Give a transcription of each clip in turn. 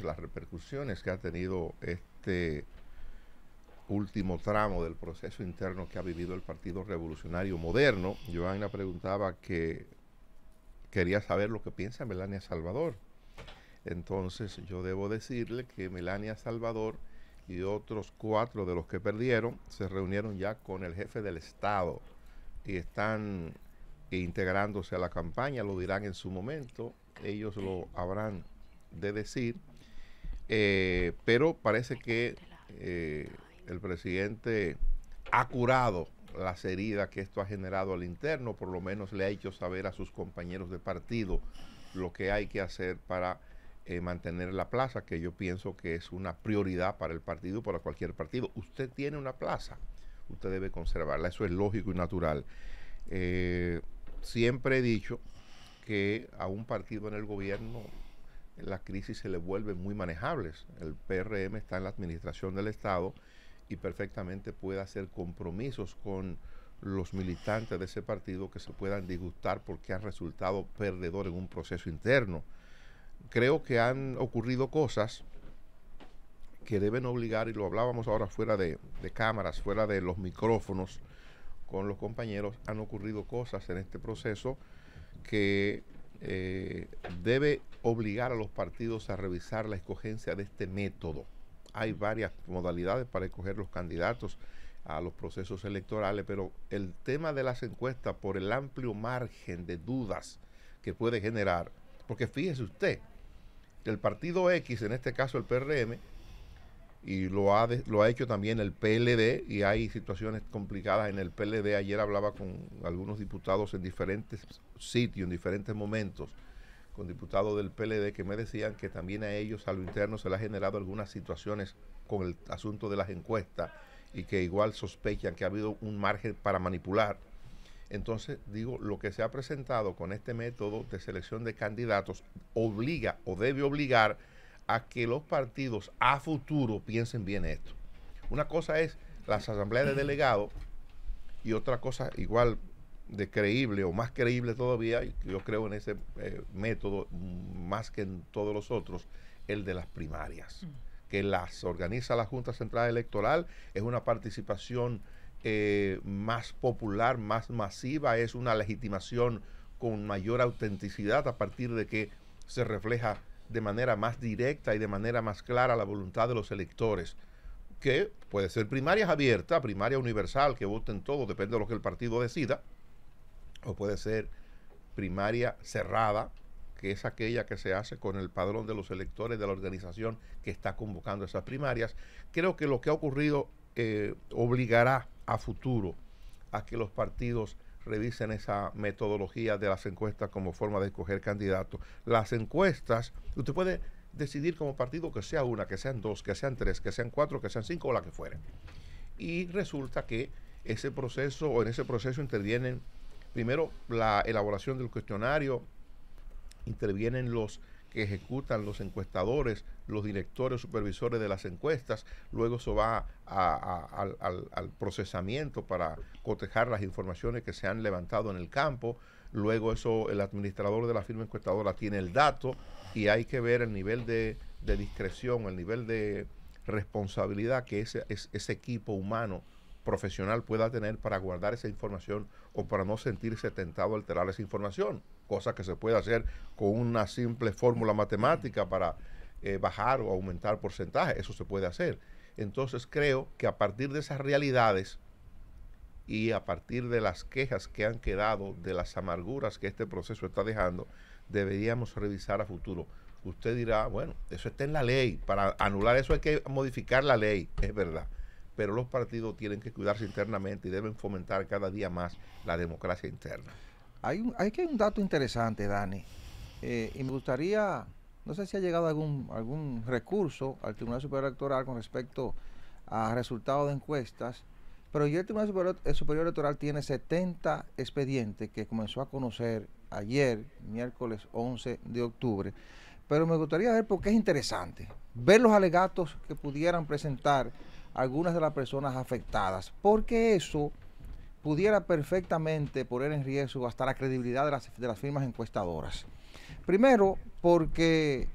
las repercusiones que ha tenido este último tramo del proceso interno que ha vivido el Partido Revolucionario Moderno. Joana preguntaba que quería saber lo que piensa Melania Salvador. Entonces yo debo decirle que Melania Salvador y otros cuatro de los que perdieron se reunieron ya con el jefe del Estado y están integrándose a la campaña, lo dirán en su momento, ellos lo habrán de decir eh, pero parece que eh, el presidente ha curado las heridas que esto ha generado al interno, por lo menos le ha hecho saber a sus compañeros de partido lo que hay que hacer para eh, mantener la plaza, que yo pienso que es una prioridad para el partido, para cualquier partido. Usted tiene una plaza, usted debe conservarla, eso es lógico y natural. siempre he dicho que a un partido en el gobierno la crisis se le vuelven muy manejables. El PRM está en la administración del Estado y perfectamente puede hacer compromisos con los militantes de ese partido que se puedan disgustar porque han resultado perdedor en un proceso interno. Creo que han ocurrido cosas que deben obligar, y lo hablábamos ahora fuera de, cámaras, fuera de los micrófonos con los compañeros, han ocurrido cosas en este proceso que eh, debe obligar a los partidos a revisar la escogencia de este método. Hay varias modalidades para escoger los candidatos a los procesos electorales, pero el tema de las encuestas por el amplio margen de dudas que puede generar, porque fíjese usted, el partido X, en este caso el PRM, y lo ha, lo ha hecho también el PLD y hay situaciones complicadas en el PLD. Ayer hablaba con algunos diputados en diferentes sitios, en diferentes momentos, con diputados del PLD que me decían que también a ellos a lo interno se les ha generado algunas situaciones con el asunto de las encuestas y que igual sospechan que ha habido un margen para manipular. Entonces, digo, lo que se ha presentado con este método de selección de candidatos obliga o debe obligar a que los partidos a futuro piensen bien esto. Una cosa es las asambleas de delegados y otra cosa igual de creíble o más creíble todavía, y yo creo en ese eh, método más que en todos los otros, el de las primarias, mm. que las organiza la Junta Central Electoral, es una participación eh, más popular, más masiva, es una legitimación con mayor autenticidad a partir de que se refleja de manera más directa y de manera más clara la voluntad de los electores que puede ser primarias abiertas, primaria universal, que voten todos, depende de lo que el partido decida, o puede ser primaria cerrada, que es aquella que se hace con el padrón de los electores de la organización que está convocando esas primarias. Creo que lo que ha ocurrido eh, obligará a futuro a que los partidos revisen esa metodología de las encuestas como forma de escoger candidatos. Las encuestas, usted puede decidir como partido que sea una, que sean dos, que sean tres, que sean cuatro, que sean cinco o la que fuera. Y resulta que ese proceso o en ese proceso intervienen primero la elaboración del cuestionario, intervienen los que ejecutan los encuestadores, los directores, supervisores de las encuestas, luego eso va al, procesamiento para cotejar las informaciones que se han levantado en el campo, luego eso el administrador de la firma encuestadora tiene el dato y hay que ver el nivel de, discreción, el nivel de responsabilidad que ese equipo humano profesional pueda tener para guardar esa información o para no sentirse tentado a alterar esa información, cosa que se puede hacer con una simple fórmula matemática para eh, bajar o aumentar porcentaje, eso se puede hacer. Entonces creo que a partir de esas realidades y a partir de las quejas que han quedado, de las amarguras que este proceso está dejando, deberíamos revisar a futuro. Usted dirá, bueno, eso está en la ley, para anular eso hay que modificar la ley, es verdad pero los partidos tienen que cuidarse internamente y deben fomentar cada día más la democracia interna. Hay, un, hay que un dato interesante, Dani, eh, y me gustaría, no sé si ha llegado algún, algún recurso al Tribunal Superior Electoral con respecto a resultados de encuestas, pero ya el Tribunal Superior, Electoral tiene 70 expedientes que comenzó a conocer ayer, miércoles 11 de octubre, pero me gustaría ver porque es interesante, ver los alegatos que pudieran presentar algunas de las personas afectadas, porque eso pudiera perfectamente poner en riesgo hasta la credibilidad de las, firmas encuestadoras. Primero, porque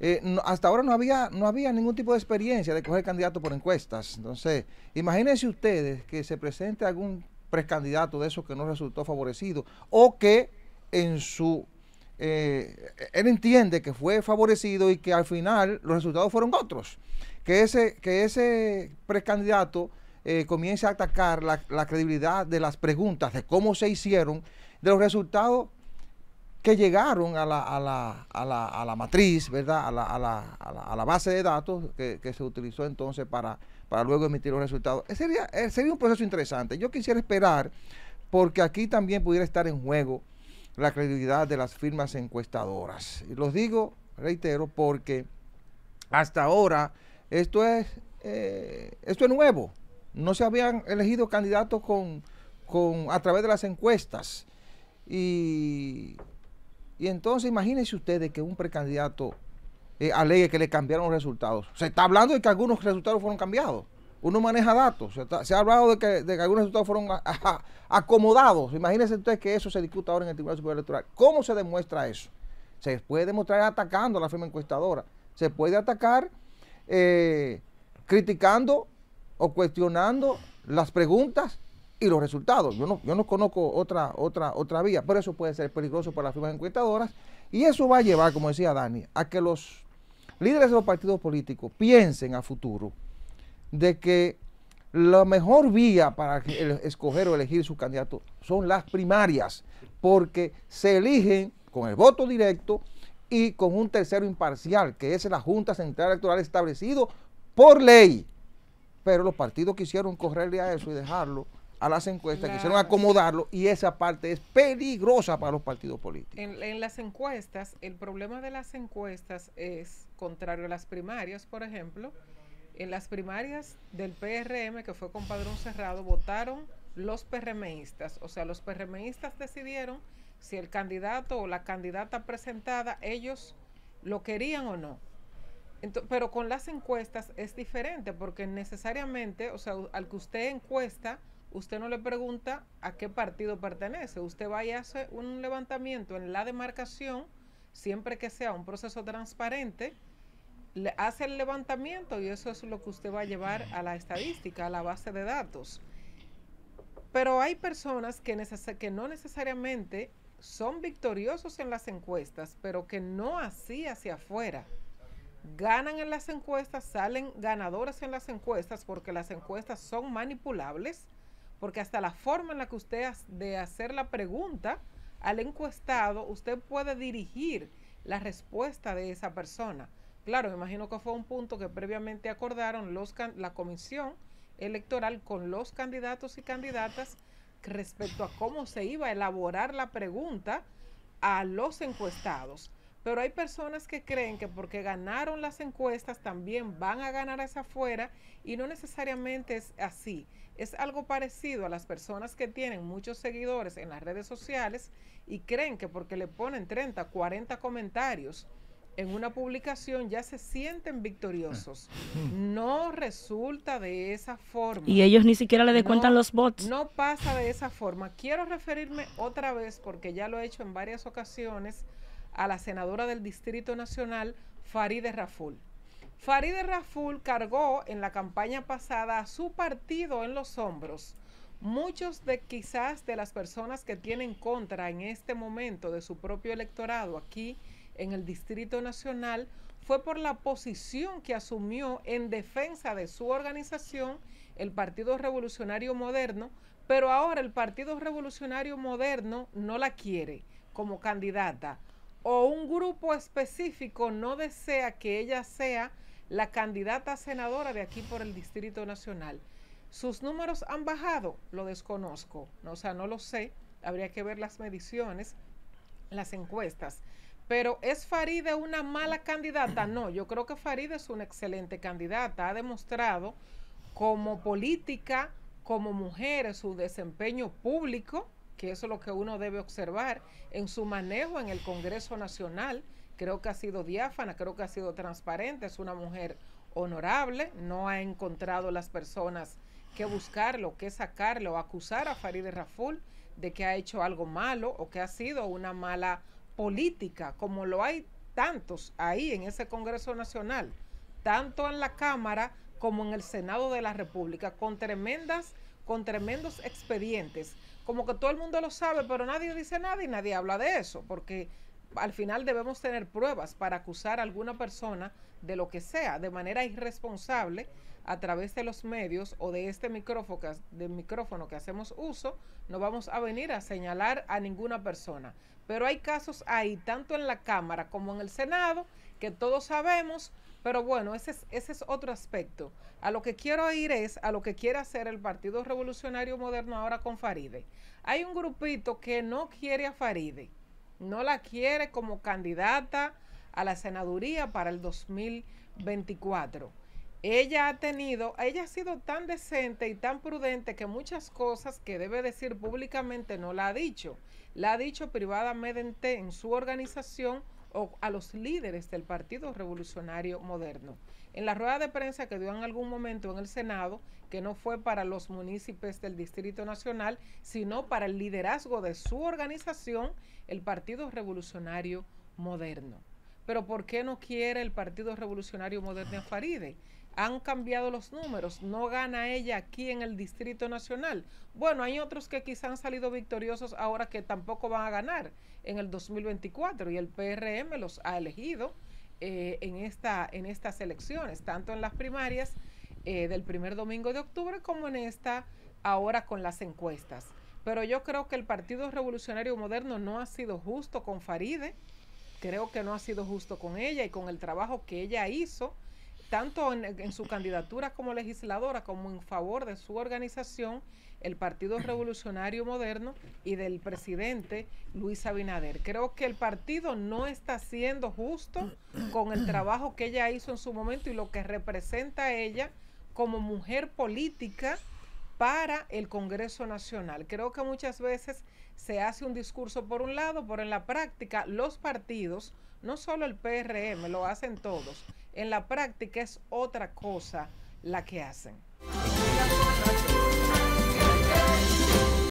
eh, hasta ahora no había, no había ningún tipo de experiencia de coger candidatos por encuestas. Entonces, imagínense ustedes que se presente algún precandidato de esos que no resultó favorecido o que en su eh, él entiende que fue favorecido y que al final los resultados fueron otros. Que ese, que ese precandidato eh, comience a atacar la, credibilidad de las preguntas, de cómo se hicieron, de los resultados que llegaron a la, a la, a la, a la matriz, ¿verdad? A la, base de datos que, se utilizó entonces para, para luego emitir los resultados. Sería, eh, sería un proceso interesante. Yo quisiera esperar, porque aquí también pudiera estar en juego la credibilidad de las firmas encuestadoras. Y los digo, reitero, porque hasta ahora esto es, eh, esto es nuevo. No se habían elegido candidatos con, con, a través de las encuestas. Y, entonces imagínense ustedes que un precandidato eh, alegue que le cambiaron los resultados. Se está hablando de que algunos resultados fueron cambiados uno maneja datos. Se, ha hablado de que, algunos resultados fueron acomodados. Imagínense ustedes que eso se discuta ahora en el Tribunal Superior Electoral. ¿Cómo se demuestra eso? Se puede demostrar atacando a la firma encuestadora. Se puede atacar eh, criticando o cuestionando las preguntas y los resultados. Yo no, conozco otra, otra, otra vía, pero eso puede ser peligroso para las firmas encuestadoras y eso va a llevar, como decía Dani, a que los líderes de los partidos políticos piensen a futuro de que la mejor vía para escoger o elegir su candidato son las primarias, porque se eligen con el voto directo y con un tercero imparcial, que es la Junta Central Electoral establecido por ley. Pero los partidos quisieron correrle a eso y dejarlo a las encuestas, quisieron acomodarlo y esa parte es peligrosa para los partidos políticos. en las encuestas, el problema de las encuestas es, contrario a las primarias, por ejemplo, en las primarias del PRM, que fue con padrón cerrado, votaron los PRMistas. O sea, los PRMistas decidieron si el candidato o la candidata presentada, ellos lo querían o no. pero con las encuestas es diferente, porque necesariamente, o sea, al que usted encuesta, usted no le pregunta a qué partido pertenece. Usted va y hace un levantamiento en la demarcación, siempre que sea un proceso transparente hace el levantamiento y eso es lo que usted va a llevar a la estadística, a la base de datos. Pero hay personas que, que no necesariamente son victoriosos en las encuestas, pero que no así hacia afuera. Ganan en las encuestas, salen ganadoras en las encuestas porque las encuestas son manipulables, porque hasta la forma en la que usted de hacer la pregunta al encuestado, usted puede dirigir la respuesta de esa persona. Claro, me imagino que fue un punto que previamente acordaron los la comisión electoral con los candidatos y candidatas respecto a cómo se iba a elaborar la pregunta a los encuestados. Pero hay personas que creen que porque ganaron las encuestas también van a ganar esa afuera y no necesariamente es así. Es algo parecido a las personas que tienen muchos seguidores en las redes sociales y creen que porque le ponen 30, 40 comentarios en una publicación ya se sienten victoriosos. Mm. No resulta de esa forma. Y ellos ni siquiera le descuentan los bots. No pasa de esa forma. Quiero referirme otra vez, porque ya lo he hecho en varias ocasiones, a la senadora del Distrito Nacional, Faride Raful. Faride Raful cargó en la campaña pasada a su partido en los hombros. Muchos de quizás de las personas que tienen contra en este momento de su propio electorado aquí en el Distrito Nacional fue por la posición que asumió en defensa de su organización, el Partido Revolucionario Moderno, pero ahora el Partido Revolucionario Moderno no la quiere como candidata o un grupo específico no desea que ella sea la candidata senadora de aquí por el Distrito Nacional. Sus números han bajado, lo desconozco, o sea, no lo sé, habría que ver las mediciones, las encuestas pero ¿es Faride una mala candidata? No, yo creo que Faride es una excelente candidata. Ha demostrado como política, como mujer, su desempeño público, que eso es lo que uno debe observar, en su manejo en el Congreso Nacional. Creo que ha sido diáfana, creo que ha sido transparente, es una mujer honorable, no ha encontrado las personas que buscarlo, que sacarlo, acusar a Faride Raful de que ha hecho algo malo o que ha sido una mala política, como lo hay tantos ahí en ese Congreso Nacional, tanto en la Cámara como en el Senado de la República, con tremendas, con tremendos expedientes. Como que todo el mundo lo sabe, pero nadie dice nada y nadie habla de eso, porque al final debemos tener pruebas para acusar a alguna persona de lo que sea, de manera irresponsable, a través de los medios o de este micrófono micrófono que hacemos uso, no vamos a venir a señalar a ninguna persona. Pero hay casos ahí, tanto en la Cámara como en el Senado, que todos sabemos, pero bueno, ese es, ese es otro aspecto. A lo que quiero ir es a lo que quiere hacer el Partido Revolucionario Moderno ahora con Faride. Hay un grupito que no quiere a Faride, no la quiere como candidata a la senaduría para el 2024 ella ha tenido, ella ha sido tan decente y tan prudente que muchas cosas que debe decir públicamente no la ha dicho. La ha dicho privadamente en su organización o a los líderes del Partido Revolucionario Moderno. En la rueda de prensa que dio en algún momento en el Senado, que no fue para los municipios del Distrito Nacional, sino para el liderazgo de su organización, el Partido Revolucionario Moderno. Pero ¿por qué no quiere el Partido Revolucionario Moderno Faride? han cambiado los números, no gana ella aquí en el Distrito Nacional. Bueno, hay otros que quizá han salido victoriosos ahora que tampoco van a ganar en el 2024 y el PRM los ha elegido eh, en, esta, en estas elecciones, tanto en las primarias eh, del primer domingo de octubre como en esta ahora con las encuestas. Pero yo creo que el Partido Revolucionario Moderno no ha sido justo con Faride creo que no ha sido justo con ella y con el trabajo que ella hizo, tanto en, su candidatura como legisladora, como en favor de su organización, el Partido Revolucionario Moderno y del presidente Luis Abinader. Creo que el partido no está siendo justo con el trabajo que ella hizo en su momento y lo que representa a ella como mujer política para el Congreso Nacional. Creo que muchas veces se hace un discurso por un lado, pero en la práctica los partidos, no solo el PRM, lo hacen todos, en la práctica es otra cosa la que hacen.